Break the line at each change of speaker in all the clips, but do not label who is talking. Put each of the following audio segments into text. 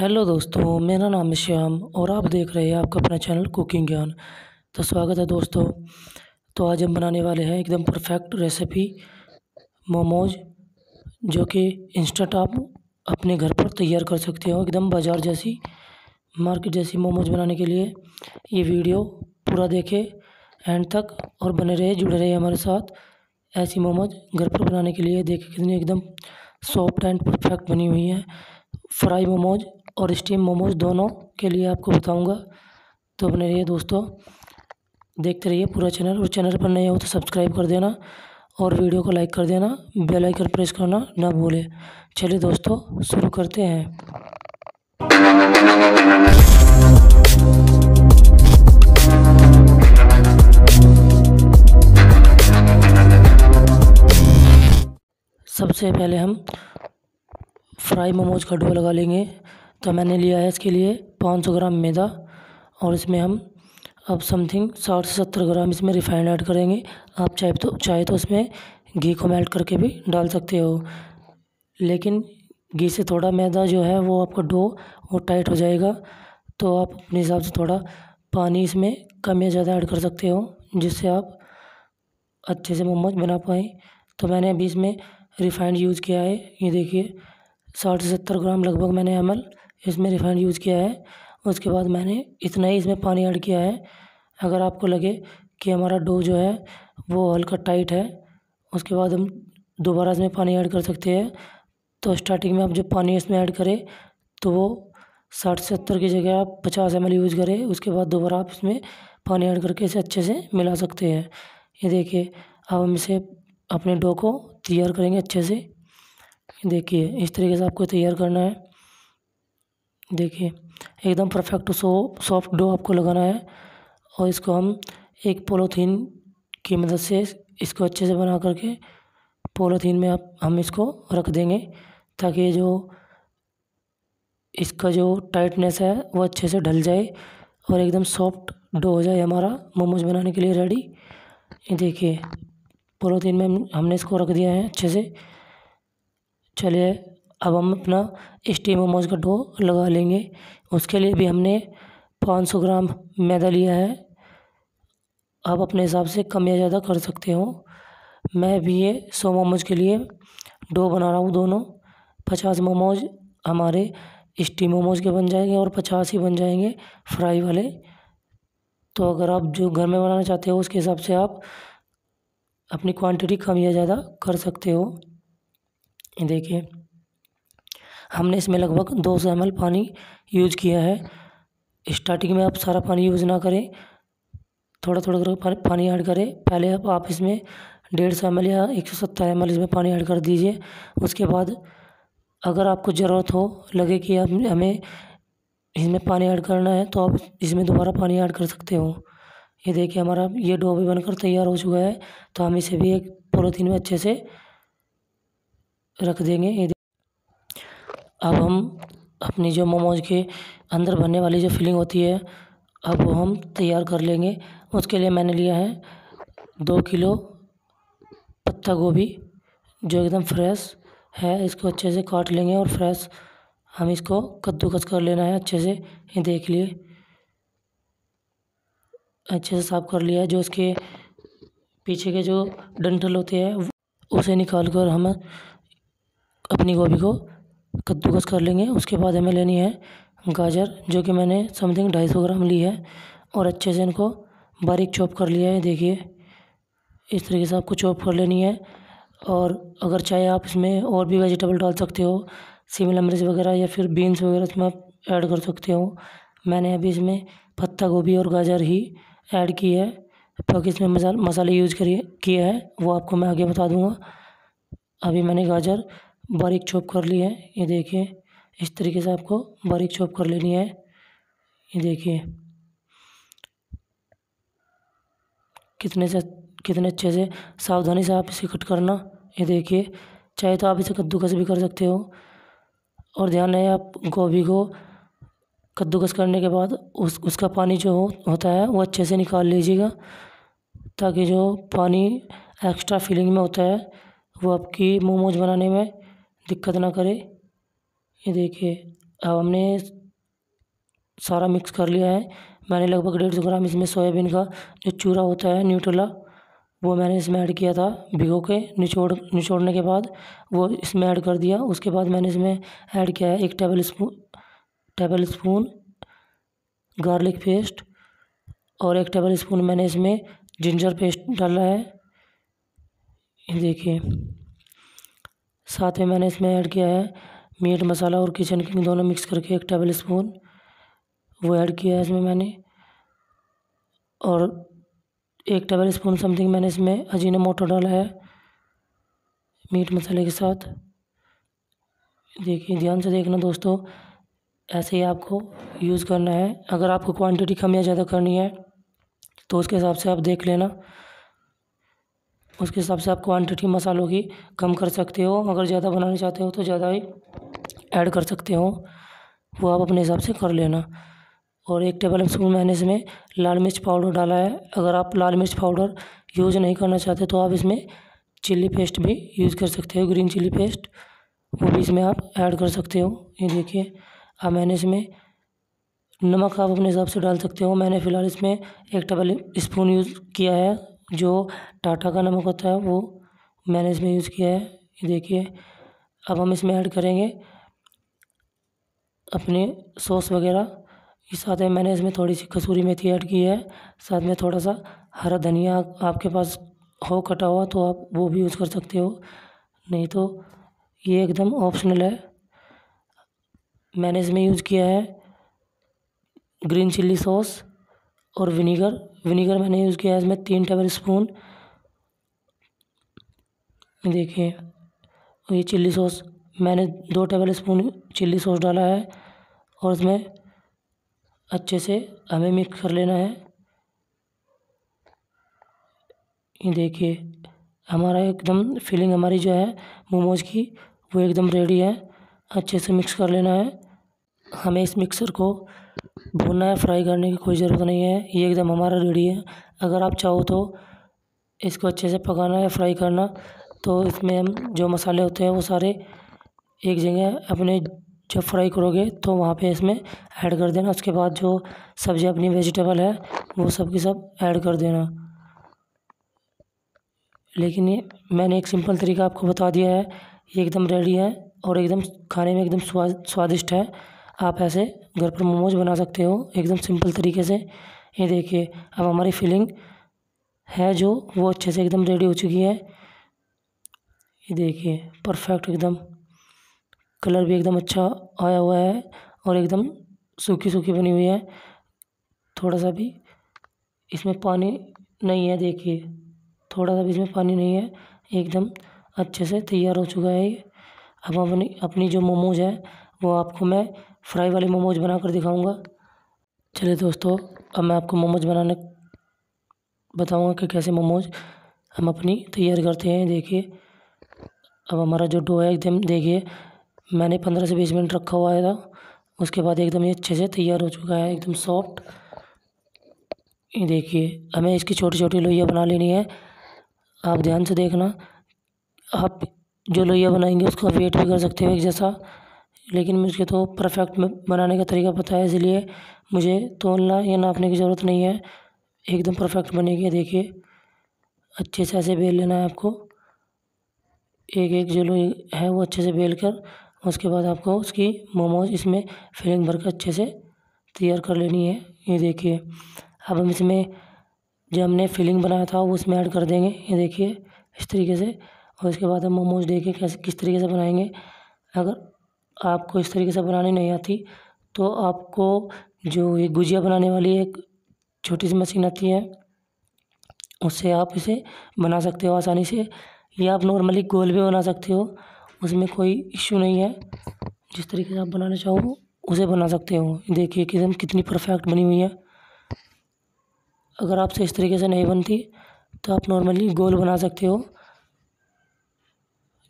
hello दोस्तों मेरा नाम है श्याम और आप देख रहे हैं आपका अपना चैनल कुकिंग ज्ञान तो स्वागत है दोस्तों तो आज हम बनाने वाले हैं एकदम परफेक्ट रेसिपी मोमोज जो कि इंस्टेंट आप अपने घर पर तैयार कर सकते हो एकदम बाज़ार जैसी मार्केट जैसी मोमोज बनाने के लिए ये वीडियो पूरा देखे एंड तक और बने रहे जुड़े रहे हमारे साथ ऐसी मोमोज घर पर बनाने के लिए देखे कितनी एकदम सॉफ्ट एंड परफेक्ट बनी हुई है फ्राई मोमोज और स्टीम मोमोज दोनों के लिए आपको बताऊंगा तो बने रहिए दोस्तों देखते रहिए पूरा चैनल और चैनल पर नए हो तो सब्सक्राइब कर देना और वीडियो को लाइक कर देना बेल आइकन प्रेस करना ना भूलें चलिए दोस्तों शुरू करते हैं सबसे पहले हम फ्राई मोमोज का डो लगा लेंगे तो मैंने लिया है इसके लिए 500 ग्राम मैदा और इसमें हम अब समथिंग साठ से सत्तर ग्राम इसमें रिफाइंड ऐड करेंगे आप चाहे तो चाहे तो उसमें घी को मेल्ट करके भी डाल सकते हो लेकिन घी से थोड़ा मैदा जो है वो आपका डो वो टाइट हो जाएगा तो आप अपने हिसाब से थोड़ा पानी इसमें कम या ज़्यादा ऐड कर सकते हो जिससे आप अच्छे से मोमोज बना पाएँ तो मैंने अभी इसमें रिफाइंड यूज़ किया है ये देखिए साठ से सत्तर ग्राम लगभग मैंने एम एल इसमें रिफाइंड यूज़ किया है उसके बाद मैंने इतना ही इसमें पानी ऐड किया है अगर आपको लगे कि हमारा डो जो है वो हल्का टाइट है उसके बाद हम दोबारा इसमें पानी ऐड कर सकते हैं तो स्टार्टिंग में आप जब पानी इसमें ऐड करें तो वो साठ सत्तर की जगह आप पचास एम यूज़ करें उसके बाद दोबारा आप इसमें पानी ऐड करके इसे अच्छे से मिला सकते हैं ये देखिए अब हम इसे अपने डो को तैयार करेंगे अच्छे से देखिए इस तरीके से आपको तैयार करना है देखिए एकदम परफेक्ट सो सॉफ्ट डो आपको लगाना है और इसको हम एक पोलोथीन की मदद से इसको अच्छे से बना करके पोलोथीन में आप हम इसको रख देंगे ताकि जो इसका जो टाइटनेस है वो अच्छे से ढल जाए और एकदम सॉफ्ट डो हो जाए हमारा मोमोज बनाने के लिए रेडी देखिए पोलोथीन में हमने इसको रख दिया है अच्छे से चलिए अब हम अपना स्टीम मोमोज का डो लगा लेंगे उसके लिए भी हमने 500 ग्राम मैदा लिया है आप अपने हिसाब से कम या ज़्यादा कर सकते हो मैं भी ये सौ मोमोज के लिए डो बना रहा हूँ दोनों पचास मोमोज हमारे स्टीम मोमोज के बन जाएंगे और पचास ही बन जाएंगे फ्राई वाले तो अगर आप जो घर में बनाना चाहते हो उसके हिसाब से आप अपनी क्वांटिटी कम या ज़्यादा कर सकते हो ये देखिए हमने इसमें लगभग दो सौ एम पानी यूज किया है स्टार्टिंग में आप सारा पानी यूज़ ना करें थोड़ा थोड़ा करके पानी ऐड करें पहले आप, आप इसमें डेढ़ सौ एम या एक सौ सत्तर एम इसमें पानी ऐड कर दीजिए उसके बाद अगर आपको ज़रूरत हो लगे कि आप हमें इसमें पानी ऐड करना है तो आप इसमें दोबारा पानी ऐड कर सकते हो ये देखिए हमारा ये डो भी बनकर तैयार हो चुका है तो हम इसे भी एक पोलोथीन में अच्छे से रख देंगे ये अब हम अपनी जो मोमोज के अंदर भरने वाली जो फिलिंग होती है अब वो हम तैयार कर लेंगे उसके लिए मैंने लिया है दो किलो पत्ता गोभी जो एकदम फ्रेश है इसको अच्छे से काट लेंगे और फ्रेश हम इसको कद्दूकस कर लेना है अच्छे से ये देख लिए अच्छे से साफ़ कर लिया है जो इसके पीछे के जो डंठल होते हैं उसे निकाल कर हम अपनी गोभी को कद्दूकस कर लेंगे उसके बाद हमें लेनी है गाजर जो कि मैंने समथिंग ढाई सौ ग्राम ली है और अच्छे से इनको बारीक चॉप कर लिया है देखिए इस तरीके से आपको चॉप कर लेनी है और अगर चाहे आप इसमें और भी वेजिटेबल डाल सकते हो शिमला मिर्च वगैरह या फिर बीन्स वगैरह इसमें आप ऐड कर सकते हो मैंने अभी इसमें पत्ता गोभी और गाजर ही ऐड की है बाकी इसमें मसाले यूज करिए किया है वो आपको मैं आगे बता दूँगा अभी मैंने गाजर बारीक छोप कर ली है ये देखिए इस तरीके से आपको बारीक छोप कर लेनी है ये देखिए कितने से कितने अच्छे से सावधानी से आप इसे कट करना ये देखिए चाहे तो आप इसे कद्दूकस भी कर सकते हो और ध्यान रहे आप गोभी को कद्दूकस करने के बाद उस उसका पानी जो हो होता है वो अच्छे से निकाल लीजिएगा ताकि जो पानी एक्स्ट्रा फीलिंग में होता है वो आपकी मोमोज बनाने में दिक्कत ना करे ये देखिए अब हमने सारा मिक्स कर लिया है मैंने लगभग डेढ़ सौ ग्राम इसमें सोयाबीन का जो चूरा होता है न्यूट्रला वो मैंने इसमें ऐड किया था भिगो के निचोड़ निचोड़ने के बाद वो इसमें ऐड कर दिया उसके बाद मैंने इसमें ऐड किया है एक tablespoon tablespoon garlic paste और एक टेबल स्पून मैंने इसमें जिंजर पेस्ट डाला है देखिए साथ ही मैंने इसमें ऐड किया है मीट मसाला और किचन किंग दोनों मिक्स करके एक टेबल स्पून वो ऐड किया है इसमें मैंने और एक टेबल स्पून समथिंग मैंने इसमें अजीना मोटो डाला है मीट मसाले के साथ देखिए ध्यान से देखना दोस्तों ऐसे ही आपको यूज़ करना है अगर आपको क्वांटिटी कम या ज़्यादा करनी है तो उसके हिसाब से आप देख लेना उसके हिसाब से आप क्वांटिटी मसालों की कम कर सकते हो अगर ज़्यादा बनाना चाहते हो तो ज़्यादा ही ऐड कर सकते हो वो आप अपने हिसाब से कर लेना और एक टेबल स्पून मैंने इसमें लाल मिर्च पाउडर डाला है अगर आप लाल मिर्च पाउडर यूज़ नहीं करना चाहते तो आप इसमें चिल्ली पेस्ट भी यूज़ कर सकते हो ग्रीन चिल्ली पेस्ट वो भी इसमें आप ऐड कर सकते हो ये देखिए अब मैंने इसमें नमक आप अपने हिसाब से डाल सकते हो मैंने फ़िलहाल इसमें एक टेबल स्पून यूज़ किया है जो टाटा का नमक होता है वो मैंने इसमें यूज़ किया है ये देखिए अब हम इसमें ऐड करेंगे अपने सॉस वगैरह के साथ में मैंने इसमें थोड़ी सी कसूरी मेथी ऐड की है साथ में थोड़ा सा हरा धनिया आपके पास हो कटा हुआ तो आप वो भी यूज़ कर सकते हो नहीं तो ये एकदम ऑप्शनल है मैंने इसमें यूज़ किया है ग्रीन चिल्ली सॉस और विनीगर विनीगर मैंने यूज़ किया है इसमें तीन टेबल स्पून देखिए ये चिल्ली सॉस मैंने दो टेबल स्पून चिल्ली सॉस डाला है और इसमें अच्छे से हमें मिक्स कर लेना है ये देखिए हमारा एकदम फीलिंग हमारी जो है मोमोज की वो एकदम रेडी है अच्छे से मिक्स कर लेना है हमें इस मिक्सर को भूनना है फ्राई करने की कोई ज़रूरत नहीं है ये एकदम हमारा रेडी है अगर आप चाहो तो इसको अच्छे से पकाना है फ्राई करना तो इसमें हम जो मसाले होते हैं वो सारे एक जगह अपने जब फ्राई करोगे तो वहाँ पे इसमें ऐड कर देना उसके बाद जो सब्ज़ी अपनी वेजिटेबल है वो सब की सब ऐड कर देना लेकिन ये मैंने एक सिंपल तरीका आपको बता दिया है ये एकदम रेडी है और एकदम खाने में एकदम स्वाद स्वादिष्ट है आप ऐसे घर पर मोमोज बना सकते हो एकदम सिंपल तरीके से ये देखिए अब हमारी फिलिंग है जो वो अच्छे से एकदम रेडी हो चुकी है ये देखिए परफेक्ट एकदम कलर भी एकदम अच्छा आया हुआ है और एकदम सूखी सूखी बनी हुई है थोड़ा सा भी इसमें पानी नहीं है देखिए थोड़ा सा भी इसमें पानी नहीं है एकदम अच्छे से तैयार हो चुका है ये अब अपनी अपनी जो मोमोज है वो आपको मैं फ्राई वाले मोमोज बना कर दिखाऊँगा चलिए दोस्तों अब मैं आपको मोमोज बनाने बताऊँगा कि कैसे मोमोज हम अपनी तैयार करते हैं देखिए अब हमारा जो डो है एकदम देखिए मैंने पंद्रह से बीस मिनट रखा हुआ है उसके बाद एकदम ये अच्छे से तैयार हो चुका है एकदम सॉफ्ट ये देखिए हमें इसकी छोटी छोटी लोहिया बना लेनी है आप ध्यान से देखना आप जो लोहिया बनाएंगे उसका वेट भी कर सकते हो एक जैसा लेकिन मुझे तो परफेक्ट बनाने का तरीका पता है इसलिए मुझे तोलना या नापने की ज़रूरत नहीं है एकदम परफेक्ट बनेगी देखिए अच्छे से ऐसे बेल लेना है आपको एक एक जो लोग है वो अच्छे से बेल कर उसके बाद आपको उसकी मोमोज इसमें फिलिंग भर कर अच्छे से तैयार कर लेनी है ये देखिए अब हम इसमें जो हमने फिलिंग बनाया था वो उसमें ऐड कर देंगे ये देखिए इस तरीके से और इसके बाद हम मोमोज देखिए कैसे किस तरीके से बनाएंगे अगर आपको इस तरीके से बनानी नहीं आती तो आपको जो ये गुजिया बनाने वाली एक छोटी सी मशीन आती है उससे आप इसे बना सकते हो आसानी से या आप नॉर्मली गोल भी बना सकते हो उसमें कोई इश्यू नहीं है जिस तरीके से आप बनाना चाहो उसे बना सकते हो देखिए एकदम कितनी परफेक्ट बनी हुई है अगर आपसे इस तरीके से नहीं बनती तो आप नॉर्मली गोल बना सकते हो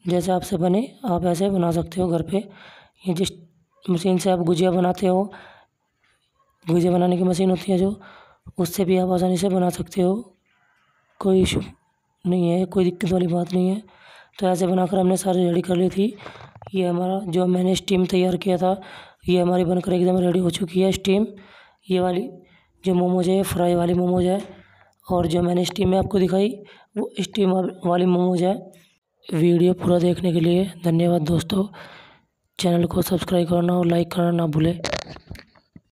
जैसे आपसे बने आप ऐसे बना सकते हो घर पे ये जिस मशीन से आप गुजिया बनाते हो गुजिया बनाने की मशीन होती है जो उससे भी आप आसानी से बना सकते हो कोई इशू नहीं है कोई दिक्कत वाली बात नहीं है तो ऐसे बनाकर हमने सारी रेडी कर ली थी ये हमारा जो मैंने स्टीम तैयार किया था ये हमारी बनकर एकदम रेडी हो चुकी है स्टीम ये वाली जो मोमोज है फ्राई वाली मोमोज है और जो मैंने स्टीम में आपको दिखाई वो स्टीम वाली मोमोज है वीडियो पूरा देखने के लिए धन्यवाद दोस्तों चैनल को सब्सक्राइब करना और लाइक करना ना भूलें